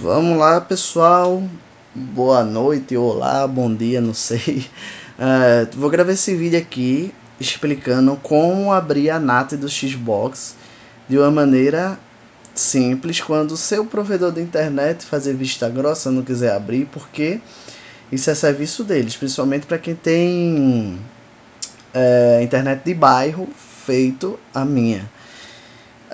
Vamos lá, pessoal. Boa noite, olá, bom dia, não sei. Uh, vou gravar esse vídeo aqui explicando como abrir a NAT do Xbox de uma maneira simples quando o seu provedor de internet fazer vista grossa não quiser abrir, porque isso é serviço deles, principalmente para quem tem uh, internet de bairro feito a minha.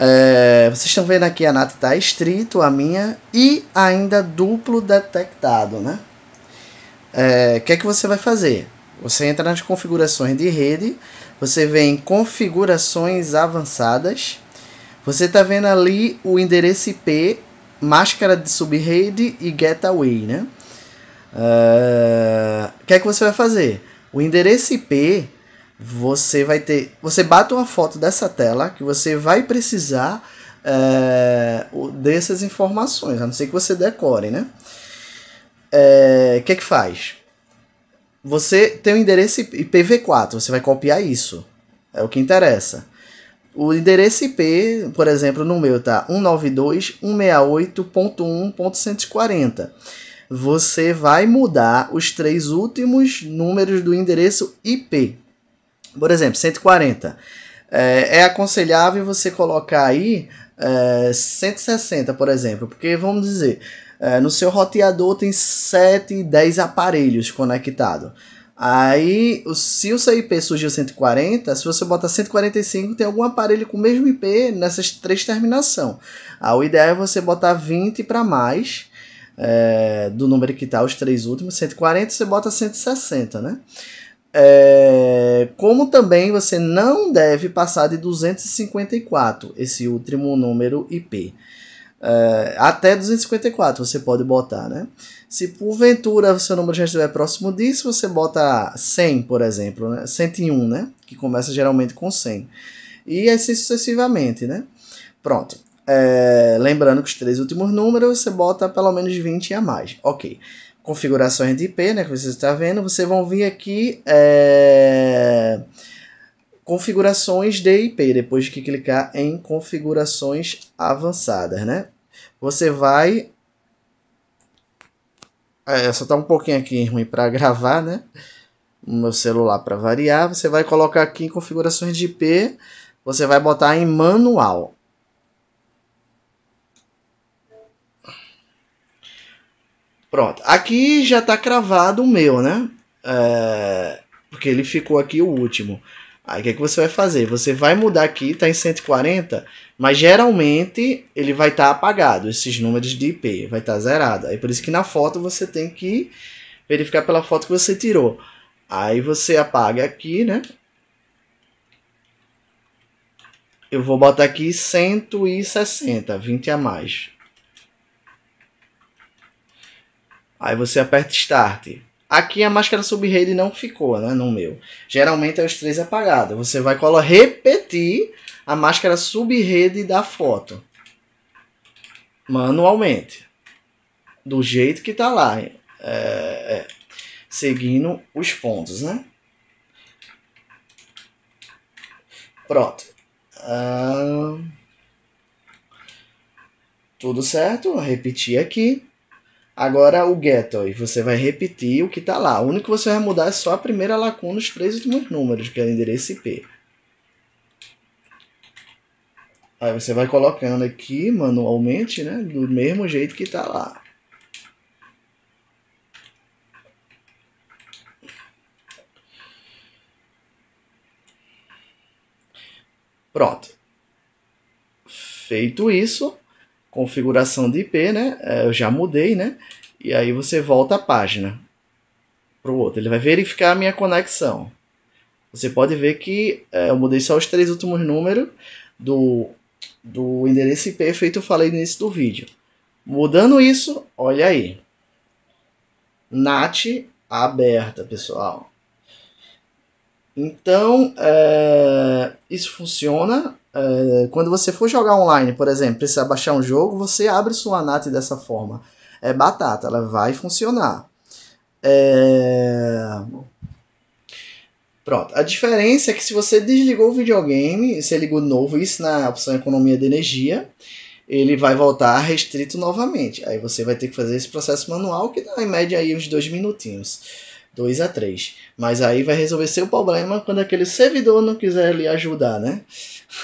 É, vocês estão vendo aqui a NAT está estrito, a minha, e ainda duplo detectado, né? É, o é, que é que você vai fazer? Você entra nas configurações de rede, você vem em configurações avançadas, você está vendo ali o endereço IP, máscara de subrede e gateway, né? É, o uh, que é que você vai fazer? O endereço IP você vai ter. Você bate uma foto dessa tela que você vai precisar é, dessas informações, a não ser que você decore, né? O eh, é, que é que faz? Você tem o um endereço IPv4, você vai copiar isso. É o que interessa. O endereço IP, por exemplo, no meu tá 192.168.1.140. Você vai mudar os três últimos números do endereço IP. Por exemplo, 140. É, é aconselhável você colocar aí é, 160, por exemplo, porque vamos dizer, é, no seu roteador tem 7, 10 aparelhos conectados. Aí, se o seu IP surgiu 140, se você botar 145, tem algum aparelho com o mesmo IP nessas três terminações. Ah, o ideal é você botar 20 para mais, é, do número que está os três últimos, 140, você bota 160, né? É, como também você não deve passar de 254, esse último número IP. É, até 254 você pode botar, né? Se porventura o seu número já estiver próximo disso, você bota 100, por exemplo, né? 101, né? Que começa geralmente com 100. E assim sucessivamente, né? Pronto. É, lembrando que os três últimos números você bota pelo menos 20 a mais. Ok configurações de IP, né, que você está vendo, você vão vir aqui é, configurações de IP, depois que clicar em configurações avançadas, né? Você vai é, só tá um pouquinho aqui ruim para gravar, né? O meu celular para variar, você vai colocar aqui em configurações de IP, você vai botar em manual. Pronto. Aqui já está cravado o meu, né? É... Porque ele ficou aqui o último. Aí o que, é que você vai fazer? Você vai mudar aqui, está em 140, mas geralmente ele vai estar tá apagado, esses números de IP, vai estar tá zerado. Aí por isso que na foto você tem que verificar pela foto que você tirou. Aí você apaga aqui, né? Eu vou botar aqui 160, 20 a mais. Aí você aperta Start. Aqui a máscara sub-rede não ficou, né? No meu. Geralmente é os três apagados. Você vai colar, repetir a máscara sub-rede da foto. Manualmente. Do jeito que tá lá. É, é, seguindo os pontos, né? Pronto. Ah, tudo certo. Repetir aqui. Agora o get, e você vai repetir o que está lá. O único que você vai mudar é só a primeira lacuna, os três últimos números, que é o endereço IP. Aí você vai colocando aqui manualmente, né? Do mesmo jeito que está lá. Pronto. Feito isso, configuração de IP, né? É, eu já mudei, né? E aí você volta a página para o outro. Ele vai verificar a minha conexão. Você pode ver que é, eu mudei só os três últimos números do, do endereço IP feito eu falei no início do vídeo. Mudando isso, olha aí. NAT aberta, pessoal. Então, é, isso funciona eh, quando você for jogar online, por exemplo, precisa baixar um jogo, você abre sua NAT dessa forma. É batata, ela vai funcionar. É... Pronto. A diferença é que se você desligou o videogame, você ligou novo, isso na opção economia de energia, ele vai voltar restrito novamente. Aí você vai ter que fazer esse processo manual que dá em média aí uns dois minutinhos. 2 a 3. Mas aí vai resolver seu problema quando aquele servidor não quiser lhe ajudar, né?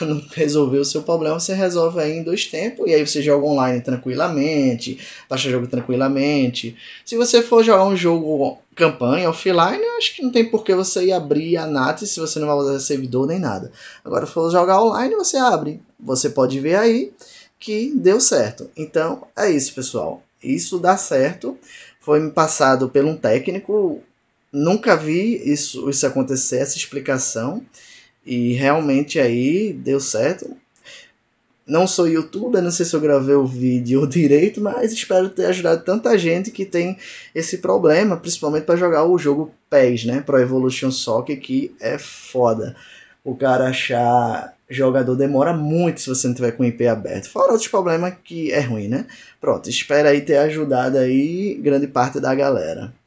Não resolver o seu problema, você resolve aí em dois tempos. E aí você joga online tranquilamente, baixa jogo tranquilamente. Se você for jogar um jogo campanha offline, acho que não tem por que você ir abrir a NAT se você não vai usar servidor nem nada. Agora, se for jogar online, você abre. Você pode ver aí que deu certo. Então, é isso, pessoal. Isso dá certo foi me passado por um técnico nunca vi isso, isso acontecer, essa explicação. E realmente aí deu certo. Não sou youtuber, não sei se eu gravei o vídeo direito, mas espero ter ajudado tanta gente que tem esse problema, principalmente para jogar o jogo PES, né? Pro Evolution Soccer, que é foda. O cara achar jogador demora muito se você não tiver com o IP aberto. Fora outros problemas que é ruim, né? Pronto, espero aí ter ajudado aí grande parte da galera.